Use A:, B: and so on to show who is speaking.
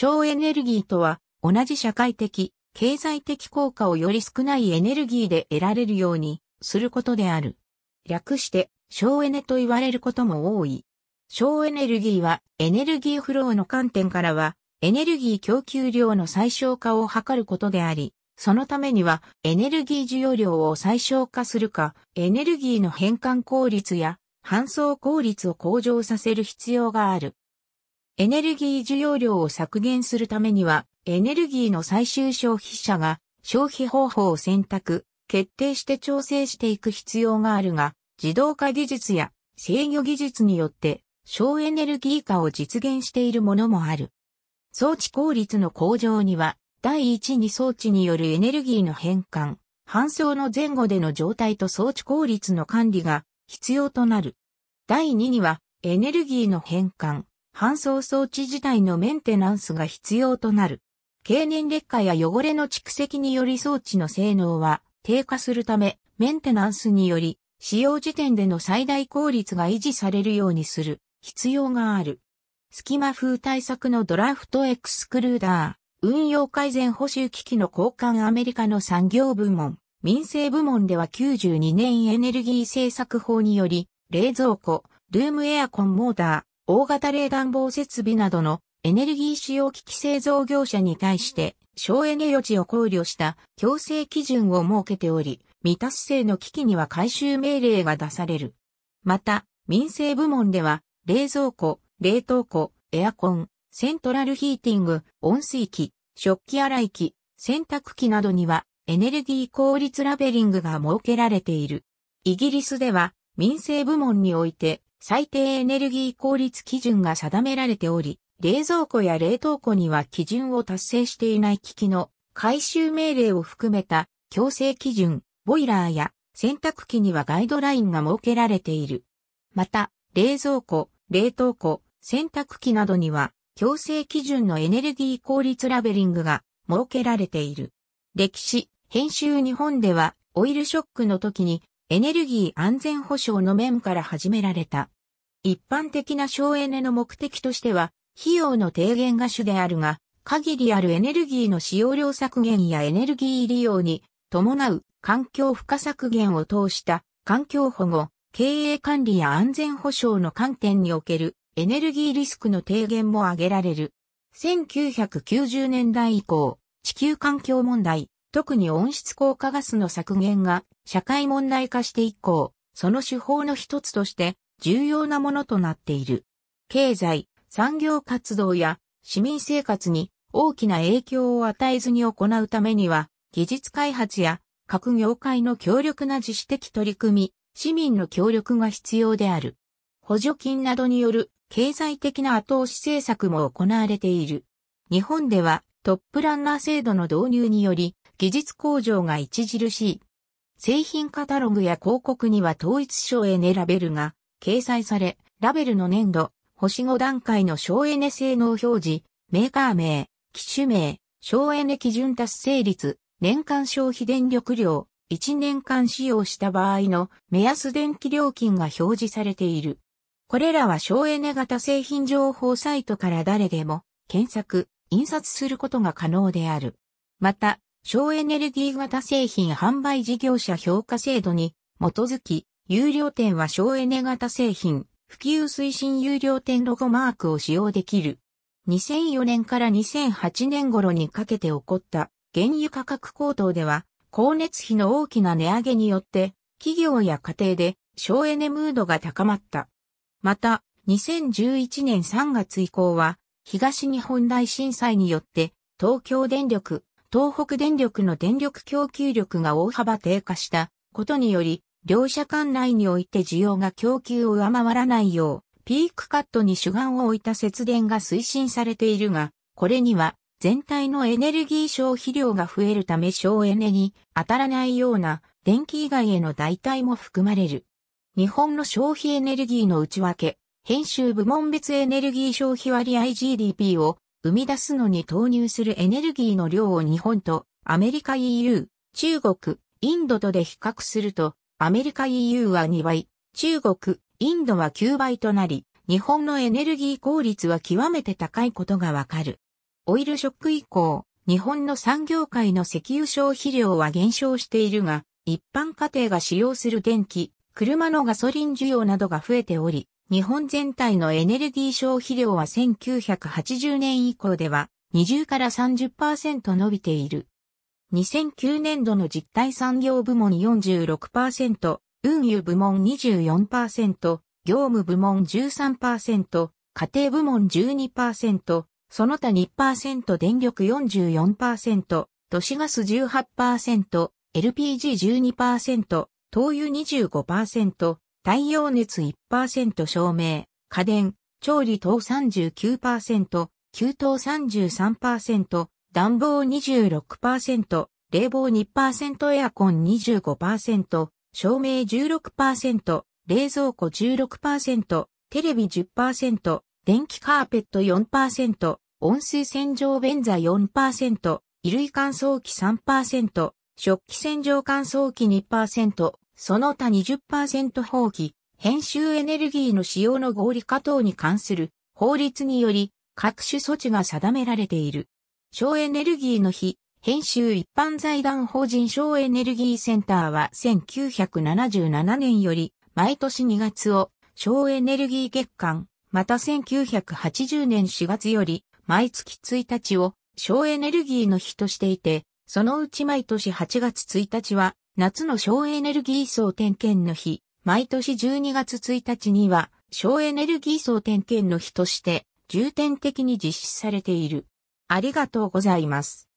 A: 省エネルギーとは、同じ社会的、経済的効果をより少ないエネルギーで得られるようにすることである。略して、省エネと言われることも多い。省エネルギーは、エネルギーフローの観点からは、エネルギー供給量の最小化を図ることであり、そのためには、エネルギー需要量を最小化するか、エネルギーの変換効率や、搬送効率を向上させる必要がある。エネルギー需要量を削減するためには、エネルギーの最終消費者が消費方法を選択、決定して調整していく必要があるが、自動化技術や制御技術によって省エネルギー化を実現しているものもある。装置効率の向上には、第一に装置によるエネルギーの変換、搬送の前後での状態と装置効率の管理が必要となる。第二には、エネルギーの変換、搬送装置自体のメンテナンスが必要となる。経年劣化や汚れの蓄積により装置の性能は低下するため、メンテナンスにより、使用時点での最大効率が維持されるようにする必要がある。隙間風対策のドラフトエクスクルーダー、運用改善補修機器の交換アメリカの産業部門、民生部門では92年エネルギー政策法により、冷蔵庫、ルームエアコンモーダ大型冷暖房設備などのエネルギー使用機器製造業者に対して省エネ余地を考慮した強制基準を設けており、未達成の機器には回収命令が出される。また、民生部門では、冷蔵庫、冷凍庫、エアコン、セントラルヒーティング、温水器、食器洗い機、洗濯機などにはエネルギー効率ラベリングが設けられている。イギリスでは民生部門において最低エネルギー効率基準が定められており、冷蔵庫や冷凍庫には基準を達成していない機器の回収命令を含めた強制基準、ボイラーや洗濯機にはガイドラインが設けられている。また、冷蔵庫、冷凍庫、洗濯機などには強制基準のエネルギー効率ラベリングが設けられている。歴史、編集日本ではオイルショックの時にエネルギー安全保障の面から始められた。一般的な省エネの目的としては、費用の低減が主であるが、限りあるエネルギーの使用量削減やエネルギー利用に伴う環境負荷削減を通した環境保護、経営管理や安全保障の観点におけるエネルギーリスクの低減も挙げられる。1990年代以降、地球環境問題、特に温室効果ガスの削減が社会問題化して以降、その手法の一つとして重要なものとなっている。経済、産業活動や市民生活に大きな影響を与えずに行うためには、技術開発や各業界の強力な自主的取り組み、市民の協力が必要である。補助金などによる経済的な後押し政策も行われている。日本ではトップランナー制度の導入により、技術向上が著しい。製品カタログや広告には統一省エネラベルが掲載され、ラベルの粘土、星5段階の省エネ性能表示、メーカー名、機種名、省エネ基準達成率、年間消費電力量、1年間使用した場合の目安電気料金が表示されている。これらは省エネ型製品情報サイトから誰でも検索、印刷することが可能である。また、省エネルギー型製品販売事業者評価制度に基づき、有料店は省エネ型製品、普及推進有料店ロゴマークを使用できる。2004年から2008年頃にかけて起こった原油価格高騰では、光熱費の大きな値上げによって、企業や家庭で省エネムードが高まった。また、2011年3月以降は、東日本大震災によって、東京電力、東北電力の電力供給力が大幅低下したことにより、両社間内において需要が供給を上回らないよう、ピークカットに主眼を置いた節電が推進されているが、これには全体のエネルギー消費量が増えるため省エネに当たらないような電気以外への代替も含まれる。日本の消費エネルギーの内訳、編集部門別エネルギー消費割合 GDP を生み出すのに投入するエネルギーの量を日本とアメリカ EU、中国、インドとで比較すると、アメリカ EU は2倍、中国、インドは9倍となり、日本のエネルギー効率は極めて高いことがわかる。オイルショック以降、日本の産業界の石油消費量は減少しているが、一般家庭が使用する電気、車のガソリン需要などが増えており、日本全体のエネルギー消費量は1980年以降では20から30%伸びている。2009年度の実体産業部門46%、運輸部門24%、業務部門13%、家庭部門12%、その他2%電力44%、都市ガス18%、LPG12%、灯油25%、太陽熱1%照明、家電、調理等39%、給湯33%、暖房26%、冷房2%エアコン25%、照明16%、冷蔵庫16%、テレビ10%、電気カーペット4%、温水洗浄便座4%、衣類乾燥機3%、食器洗浄乾燥機2%、その他20%放棄、編集エネルギーの使用の合理化等に関する法律により各種措置が定められている。省エネルギーの日、編集一般財団法人省エネルギーセンターは1977年より毎年2月を省エネルギー月間、また1980年4月より毎月1日を省エネルギーの日としていて、そのうち毎年8月1日は夏の省エネルギー総点検の日、毎年12月1日には、省エネルギー総点検の日として、重点的に実施されている。ありがとうございます。